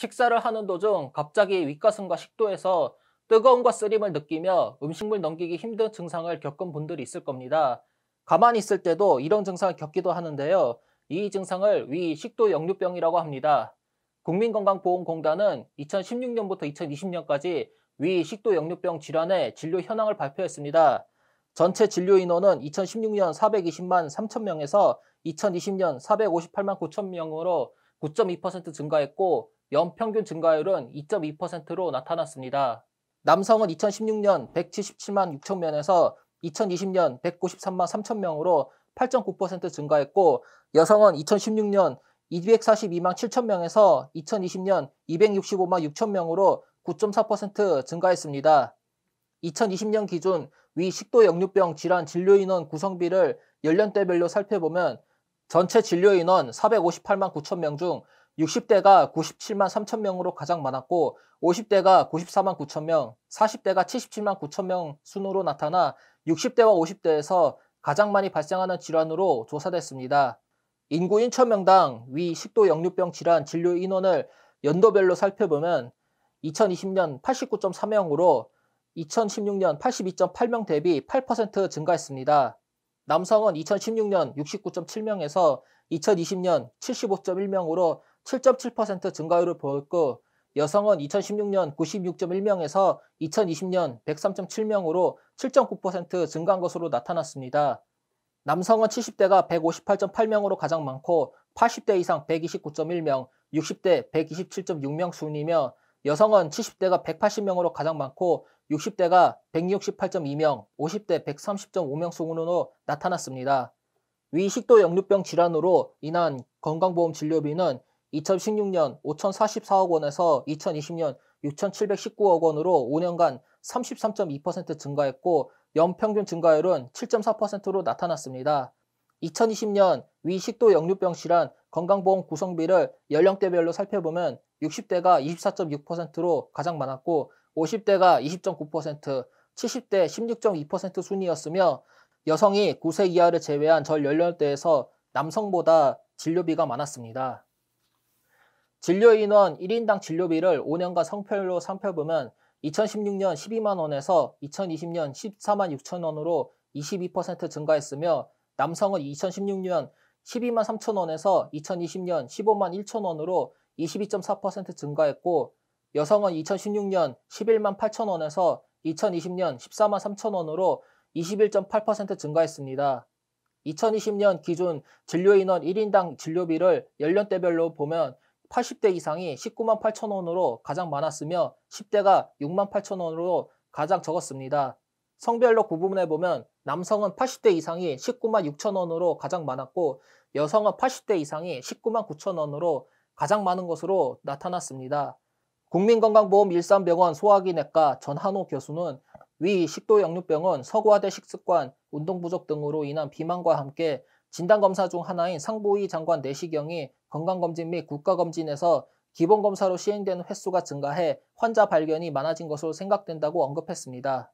식사를 하는 도중 갑자기 윗가슴과 식도에서 뜨거움과 쓰림을 느끼며 음식물 넘기기 힘든 증상을 겪은 분들이 있을 겁니다. 가만히 있을 때도 이런 증상을 겪기도 하는데요. 이 증상을 위 식도 역류병이라고 합니다. 국민건강보험공단은 2016년부터 2020년까지 위 식도 역류병 질환의 진료 현황을 발표했습니다. 전체 진료 인원은 2016년 420만 3천 명에서 2020년 458만 9천 명으로 9.2% 증가했고 연평균 증가율은 2.2%로 나타났습니다. 남성은 2016년 177만 6천 명에서 2020년 193만 3천 명으로 8.9% 증가했고 여성은 2016년 242만 7천 명에서 2020년 265만 6천 명으로 9.4% 증가했습니다. 2020년 기준 위 식도역류병 질환 진료 인원 구성비를 연령대별로 살펴보면 전체 진료 인원 458만 9천 명 중 60대가 97만 3천 명으로 가장 많았고 50대가 94만 9천 명, 40대가 77만 9천 명 순으로 나타나 60대와 50대에서 가장 많이 발생하는 질환으로 조사됐습니다. 인구 1천 명당 위 식도 역류병 질환 진료 인원을 연도별로 살펴보면 2020년 89.3명으로 2016년 82.8명 대비 8% 증가했습니다. 남성은 2016년 69.7명에서 2020년 75.1명으로 7.7% 증가율을 보였고 여성은 2016년 96.1명에서 2020년 103.7명으로 7.9% 증가한 것으로 나타났습니다. 남성은 70대가 158.8명으로 가장 많고 80대 이상 129.1명, 60대 127.6명 순이며 여성은 70대가 180명으로 가장 많고 60대가 168.2명, 50대 130.5명 수으로 나타났습니다. 위 식도 역류병 질환으로 인한 건강보험 진료비는 2016년 5,044억 원에서 2020년 6,719억 원으로 5년간 33.2% 증가했고 연평균 증가율은 7.4%로 나타났습니다. 2020년 위식도 역류병 실한 건강보험 구성비를 연령대별로 살펴보면 60대가 24.6%로 가장 많았고 50대가 20.9%, 70대 16.2% 순이었으며 여성이 9세 이하를 제외한 절 연령대에서 남성보다 진료비가 많았습니다. 진료인원 1인당 진료비를 5년간 성별로 살펴보면 2016년 12만원에서 2020년 14만 6천원으로 22% 증가했으며 남성은 2016년 12만 3천 원에서 2020년 15만 1천 원으로 22.4% 증가했고 여성은 2016년 11만 8천 원에서 2020년 14만 3천 원으로 21.8% 증가했습니다. 2020년 기준 진료인원 1인당 진료비를 연령대별로 보면 80대 이상이 19만 8천 원으로 가장 많았으며 10대가 6만 8천 원으로 가장 적었습니다. 성별로 구분해 보면 남성은 80대 이상이 19만 6천원으로 가장 많았고 여성은 80대 이상이 19만 9천원으로 가장 많은 것으로 나타났습니다. 국민건강보험 일산병원 소화기내과 전한호 교수는 위 식도역류병은 서구화대 식습관, 운동부족 등으로 인한 비만과 함께 진단검사 중 하나인 상부위 장관 내시경이 건강검진 및 국가검진에서 기본검사로 시행되는 횟수가 증가해 환자 발견이 많아진 것으로 생각된다고 언급했습니다.